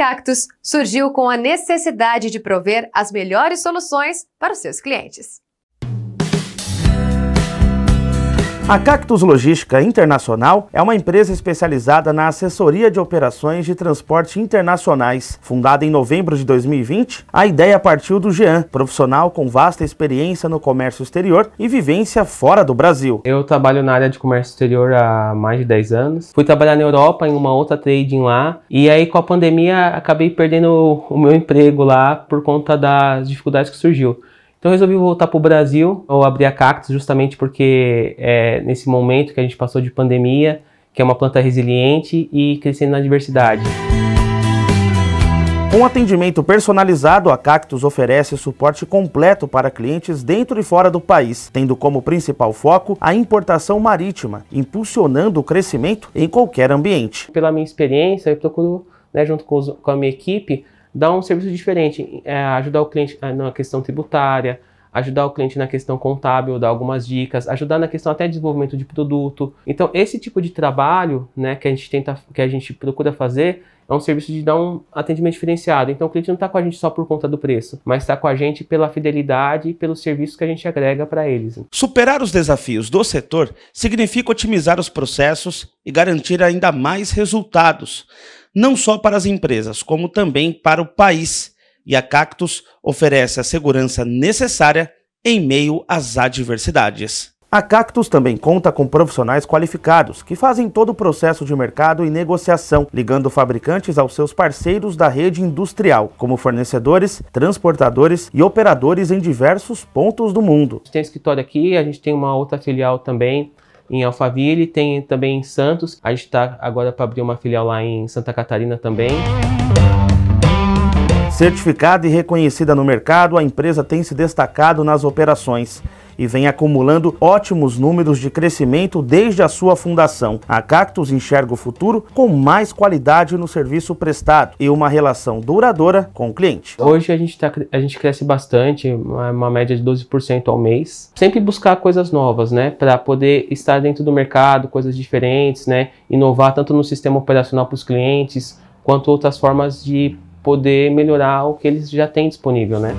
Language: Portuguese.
Cactus surgiu com a necessidade de prover as melhores soluções para os seus clientes. A Cactus Logística Internacional é uma empresa especializada na assessoria de operações de transporte internacionais. Fundada em novembro de 2020, a ideia partiu do Jean, profissional com vasta experiência no comércio exterior e vivência fora do Brasil. Eu trabalho na área de comércio exterior há mais de 10 anos. Fui trabalhar na Europa em uma outra trading lá e aí com a pandemia acabei perdendo o meu emprego lá por conta das dificuldades que surgiu. Então eu resolvi voltar para o Brasil, ou abrir a Cactus justamente porque é, nesse momento que a gente passou de pandemia, que é uma planta resiliente e crescendo na diversidade. Com um atendimento personalizado, a Cactus oferece suporte completo para clientes dentro e fora do país, tendo como principal foco a importação marítima, impulsionando o crescimento em qualquer ambiente. Pela minha experiência, eu procuro, né, junto com, os, com a minha equipe, dar um serviço diferente, é, ajudar o cliente é, na questão tributária, ajudar o cliente na questão contábil, dar algumas dicas, ajudar na questão até desenvolvimento de produto. Então, esse tipo de trabalho, né, que a gente tenta, que a gente procura fazer, é um serviço de dar um atendimento diferenciado. Então, o cliente não está com a gente só por conta do preço, mas está com a gente pela fidelidade e pelo serviço que a gente agrega para eles. Superar os desafios do setor significa otimizar os processos e garantir ainda mais resultados não só para as empresas, como também para o país. E a Cactus oferece a segurança necessária em meio às adversidades. A Cactus também conta com profissionais qualificados que fazem todo o processo de mercado e negociação, ligando fabricantes aos seus parceiros da rede industrial, como fornecedores, transportadores e operadores em diversos pontos do mundo. A gente tem escritório aqui, a gente tem uma outra filial também em Alphaville, tem também em Santos. A gente está agora para abrir uma filial lá em Santa Catarina também. Certificada e reconhecida no mercado, a empresa tem se destacado nas operações e vem acumulando ótimos números de crescimento desde a sua fundação. A Cactus enxerga o futuro com mais qualidade no serviço prestado e uma relação duradoura com o cliente. Hoje a gente, tá, a gente cresce bastante, uma média de 12% ao mês. Sempre buscar coisas novas, né? Para poder estar dentro do mercado, coisas diferentes, né? Inovar tanto no sistema operacional para os clientes, quanto outras formas de poder melhorar o que eles já têm disponível, né?